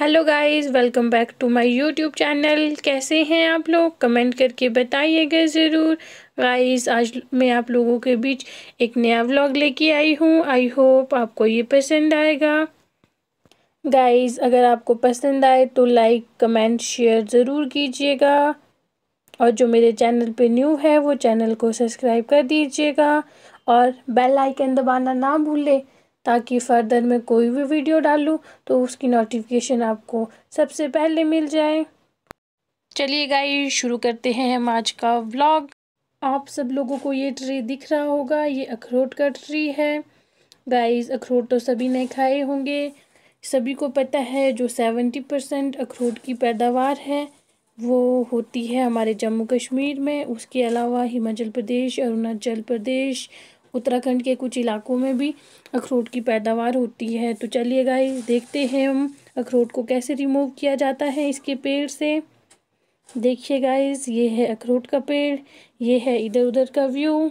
hello guys welcome back to my YouTube channel कैसे हैं आप लोग कमेंट करके बताइएगा ज़रूर गाइस आज मैं आप लोगों के बीच एक नया व्लॉग लेके आई हूँ आई होप आपको ये पसंद आएगा गाइस अगर आपको पसंद आए तो लाइक कमेंट शेयर ज़रूर कीजिएगा और जो मेरे चैनल पे न्यू है वो चैनल को सब्सक्राइब कर दीजिएगा और बेल आइकन दबाना ना भूलें ताकि फर्दर मैं कोई भी वीडियो डालूँ तो उसकी नोटिफिकेशन आपको सबसे पहले मिल जाए चलिए गाइस शुरू करते हैं हम आज का व्लॉग आप सब लोगों को ये ट्री दिख रहा होगा ये अखरोट का ट्री है गाइस अखरोट तो सभी ने खाए होंगे सभी को पता है जो सेवेंटी परसेंट अखरोट की पैदावार है वो होती है हमारे जम्मू कश्मीर में उसके अलावा हिमाचल प्रदेश अरुणाचल प्रदेश उत्तराखंड के कुछ इलाकों में भी अखरोट की पैदावार होती है तो चलिए गाइस देखते हैं हम अखरोट को कैसे रिमूव किया जाता है इसके पेड़ से देखिए गाइस ये है अखरोट का पेड़ ये है इधर उधर का व्यू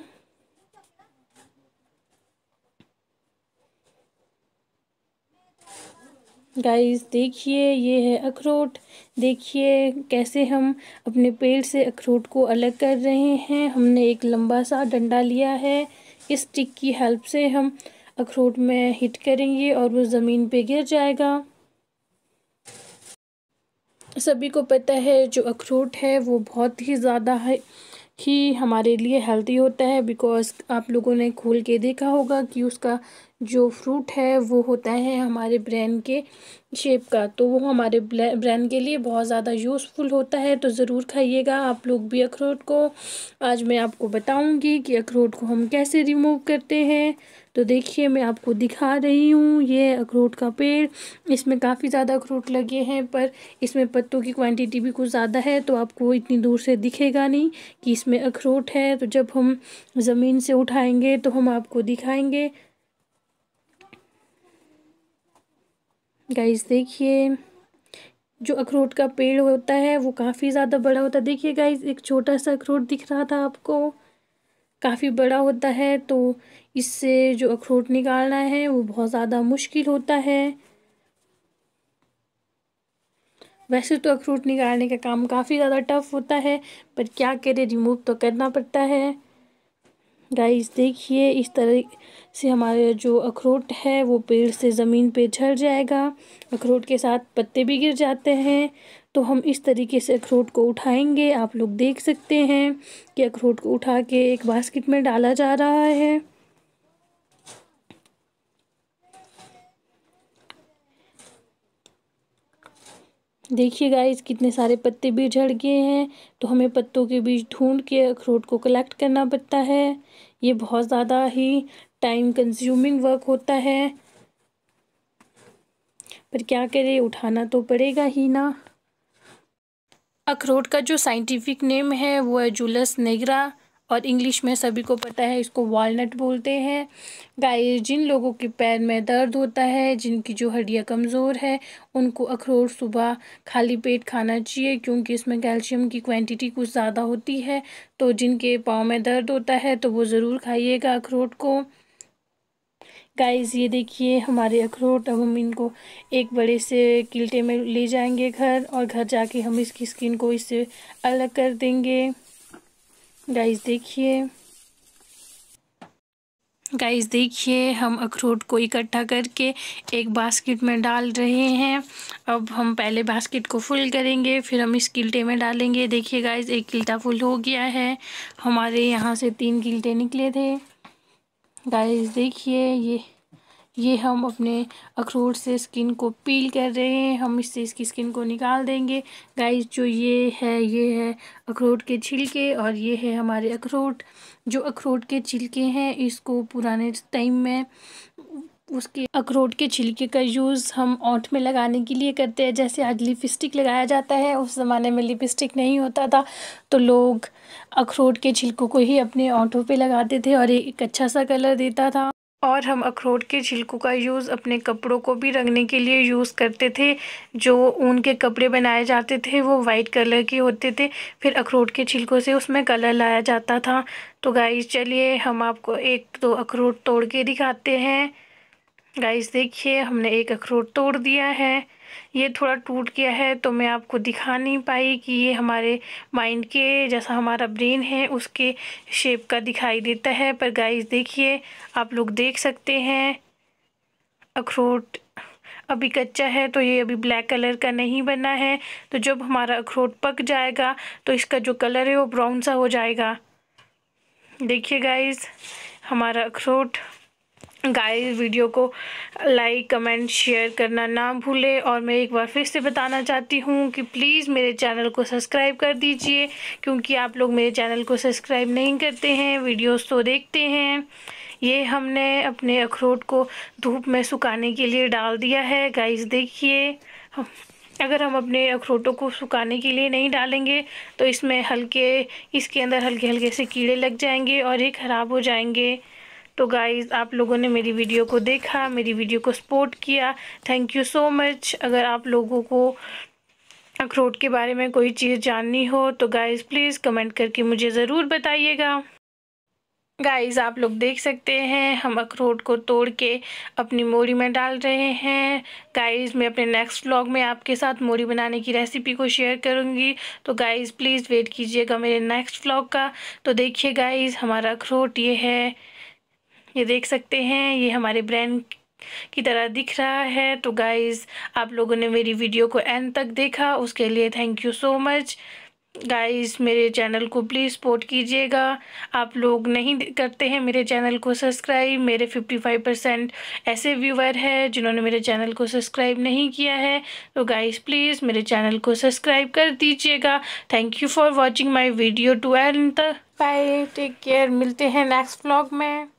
गाइस देखिए ये है अखरोट देखिए कैसे हम अपने पेड़ से अखरोट को अलग कर रहे हैं हमने एक लंबा सा डंडा लिया है इस टिक की हेल्प से हम अखरोट में हिट करेंगे और वो ज़मीन पे गिर जाएगा सभी को पता है जो अखरोट है वो बहुत ही ज़्यादा है ही हमारे लिए हेल्दी होता है बिकॉज़ आप लोगों ने खोल के देखा होगा कि उसका जो फ्रूट है वो होता है हमारे ब्रेन के शेप का तो वो हमारे ब्रेन के लिए बहुत ज़्यादा यूज़फुल होता है तो ज़रूर खाइएगा आप लोग भी अखरोट को आज मैं आपको बताऊंगी कि अखरोट को हम कैसे रिमूव करते हैं तो देखिए मैं आपको दिखा रही हूँ ये अखरोट का पेड़ इसमें काफ़ी ज़्यादा अखरोट लगे हैं पर इसमें पत्तों की क्वान्टिटी भी कुछ ज़्यादा है तो आपको इतनी दूर से दिखेगा नहीं कि इसमें अखरोट है तो जब हम ज़मीन से उठाएँगे तो हम आपको दिखाएँगे गाइस देखिए जो अखरोट का पेड़ होता है वो काफ़ी ज़्यादा बड़ा होता है देखिए गाइस एक छोटा सा अखरोट दिख रहा था आपको काफ़ी बड़ा होता है तो इससे जो अखरोट निकालना है वो बहुत ज़्यादा मुश्किल होता है वैसे तो अखरोट निकालने का काम काफ़ी ज़्यादा टफ होता है पर क्या करें रिमूव तो करना पड़ता है गाइस देखिए इस तरह से हमारे जो अखरोट है वो पेड़ से ज़मीन पे झड़ जाएगा अखरोट के साथ पत्ते भी गिर जाते हैं तो हम इस तरीके से अखरोट को उठाएंगे आप लोग देख सकते हैं कि अखरोट को उठा के एक बास्केट में डाला जा रहा है देखिए गाइस कितने सारे पत्ते भी झड़ गए हैं तो हमें पत्तों के बीच ढूंढ के अखरोट को कलेक्ट करना पड़ता है ये बहुत ज़्यादा ही टाइम कंज्यूमिंग वर्क होता है पर क्या करें उठाना तो पड़ेगा ही ना अखरोट का जो साइंटिफिक नेम है वो है जूलस नेगरा और इंग्लिश में सभी को पता है इसको वॉलनट बोलते हैं गाइस जिन लोगों के पैर में दर्द होता है जिनकी जो हड्डियाँ कमज़ोर है उनको अखरोट सुबह खाली पेट खाना चाहिए क्योंकि इसमें कैल्शियम की क्वांटिटी कुछ ज़्यादा होती है तो जिनके पाँव में दर्द होता है तो वो ज़रूर खाइएगा अखरोट को गाइस ये देखिए हमारे अखरोट अब हम इनको एक बड़े से किल्टे में ले जाएंगे घर और घर जाके हम इसकी स्किन को इससे अलग कर देंगे गाइस देखिए गाइस देखिए हम अखरोट को इकट्ठा करके एक बास्केट में डाल रहे हैं अब हम पहले बास्केट को फुल करेंगे फिर हम इस किल्टे में डालेंगे देखिए गाइस एक किल्टा फुल हो गया है हमारे यहाँ से तीन किल्टे निकले थे गाइस देखिए ये ये हम अपने अखरोट से स्किन को पील कर रहे हैं हम इससे इसकी स्किन को निकाल देंगे गाइस जो ये है ये है अखरोट के छिलके और ये है हमारे अखरोट जो अखरोट के छिलके हैं इसको पुराने टाइम में उसके अखरोट के छिलके का यूज़ हम ओंठ में लगाने के लिए करते हैं जैसे आज लिपस्टिक लगाया जाता है उस ज़माने में लिपस्टिक नहीं होता था तो लोग अखरोट के छिलकों को ही अपने ओंठों पे लगाते थे और एक अच्छा सा कलर देता था और हम अखरोट के छिलकों का यूज़ अपने कपड़ों को भी रंगने के लिए यूज़ करते थे जो ऊन के कपड़े बनाए जाते थे वो वाइट कलर के होते थे फिर अखरोट के छिलकों से उसमें कलर लाया जाता था तो गाइस चलिए हम आपको एक दो अखरोट तोड़ के दिखाते हैं गाइस देखिए हमने एक अखरोट तोड़ दिया है ये थोड़ा टूट गया है तो मैं आपको दिखा नहीं पाई कि ये हमारे माइंड के जैसा हमारा ब्रेन है उसके शेप का दिखाई देता है पर गाइस देखिए आप लोग देख सकते हैं अखरोट अभी कच्चा है तो ये अभी ब्लैक कलर का नहीं बना है तो जब हमारा अखरोट पक जाएगा तो इसका जो कलर है वो ब्राउन सा हो जाएगा देखिए गाइस हमारा अखरोट गाइस वीडियो को लाइक कमेंट शेयर करना ना भूले और मैं एक बार फिर से बताना चाहती हूँ कि प्लीज़ मेरे चैनल को सब्सक्राइब कर दीजिए क्योंकि आप लोग मेरे चैनल को सब्सक्राइब नहीं करते हैं वीडियोस तो देखते हैं ये हमने अपने अखरोट को धूप में सुखाने के लिए डाल दिया है गाइस देखिए अगर हम अपने अखरोटों को सुखाने के लिए नहीं डालेंगे तो इसमें हल्के इसके अंदर हल्के हल्के से कीड़े लग जाएंगे और ये ख़राब हो जाएंगे तो गाइज़ आप लोगों ने मेरी वीडियो को देखा मेरी वीडियो को सपोर्ट किया थैंक यू सो मच अगर आप लोगों को अखरोट के बारे में कोई चीज़ जाननी हो तो गाइज़ प्लीज़ कमेंट करके मुझे ज़रूर बताइएगा गाइज़ आप लोग देख सकते हैं हम अखरोट को तोड़ के अपनी मोरी में डाल रहे हैं गाइज़ मैं अपने नेक्स्ट व्लॉग में आपके साथ मोरी बनाने की रेसिपी को शेयर करूंगी तो गाइज़ प्लीज़ वेट कीजिएगा मेरे नेक्स्ट व्लॉग का तो देखिए गाइज़ हमारा अखरोट ये है ये देख सकते हैं ये हमारे ब्रांड की तरह दिख रहा है तो गाइज़ आप लोगों ने मेरी वीडियो को एंड तक देखा उसके लिए thank you so much guys मेरे चैनल को प्लीज़ सपोर्ट कीजिएगा आप लोग नहीं करते हैं मेरे चैनल को सब्सक्राइब मेरे 55 परसेंट ऐसे व्यूअर हैं जिन्होंने मेरे चैनल को सब्सक्राइब नहीं किया है तो गाइस प्लीज़ मेरे चैनल को सब्सक्राइब कर दीजिएगा thank you for watching my video to end bye take care मिलते हैं नेक्स्ट ब्लॉग में